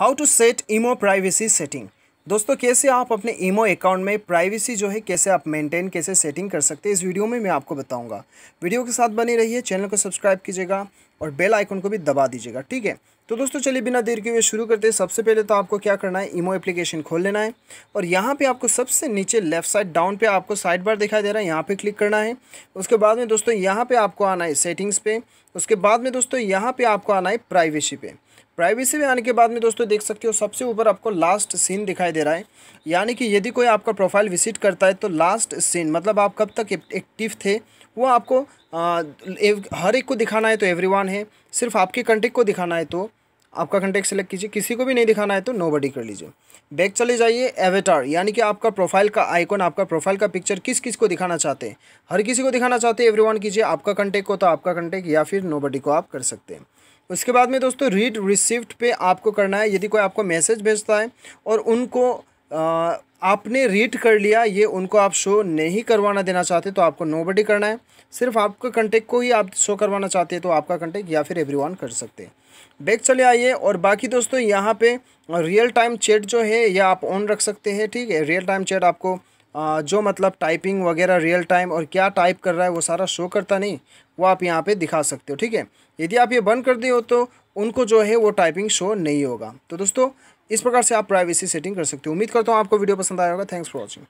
how to set IMO privacy setting दोस्तों कैसे आप अपने ईमो अकाउंट में प्राइवेसी जो है कैसे आप मेंटेन कैसे सेटिंग कर सकते हैं इस वीडियो में मैं आपको बताऊंगा वीडियो के साथ बनी रहिए चैनल को सब्सक्राइब कीजिएगा और बेल आइकन को भी दबा दीजिएगा ठीक है तो दोस्तों चलिए बिना देर के हुए शुरू करते हैं सबसे पहले तो आपको क्या करना है ईमो एप्लीकेशन खोल लेना है और यहाँ पे आपको सबसे नीचे लेफ्ट साइड डाउन पे आपको साइड बार दिखाई दे रहा है यहाँ पे क्लिक करना है उसके बाद में दोस्तों यहाँ पे आपको आना है सेटिंग्स पे उसके बाद में दोस्तों यहाँ पर आपको आना है प्राइवेसी पे प्राइवेसी में आने के बाद में दोस्तों देख सकते हो सबसे ऊपर आपको लास्ट सीन दिखाई दे रहा है यानी कि यदि कोई आपका प्रोफाइल विजिट करता है तो लास्ट सीन मतलब आप कब तक एक्टिव थे वो आपको आ, एव, हर एक को दिखाना है तो एवरीवन है सिर्फ आपके कंटेक्ट को दिखाना है तो आपका कंटेक्ट सेलेक्ट कीजिए किसी को भी नहीं दिखाना है तो नो कर लीजिए बैक चले जाइए एवेटार यानी कि आपका प्रोफाइल का आइकॉन आपका प्रोफाइल का पिक्चर किस किस को दिखाना चाहते हैं हर किसी को दिखाना चाहते हैं एवरीवन कीजिए आपका कंटेक्ट को तो आपका कंटेक्ट या फिर नो बडी को आप कर सकते हैं उसके बाद में दोस्तों रीड रिसिप्ट पे आपको करना है यदि कोई आपको मैसेज भेजता है और उनको आ, आपने रीड कर लिया ये उनको आप शो नहीं करवाना देना चाहते तो आपको नो करना है सिर्फ आपके कंटेक्ट को ही आप शो करवाना चाहते हैं तो आपका कंटेक्ट या फिर एवरीवन कर सकते हैं बैक चले आइए और बाकी दोस्तों यहाँ पे रियल टाइम चैट जो है यह आप ऑन रख सकते हैं ठीक है रियल टाइम चैट आपको जो मतलब टाइपिंग वगैरह रियल टाइम और क्या टाइप कर रहा है वो सारा शो करता नहीं वो आप यहाँ पे दिखा सकते हो ठीक है यदि आप ये बंद कर दिए हो तो उनको जो है वो टाइपिंग शो नहीं होगा तो दोस्तों इस प्रकार से आप प्राइवेसी सेटिंग कर सकते हो उम्मीद करता हूँ आपको वीडियो पसंद आया होगा थैंक्स फॉर वॉचिंग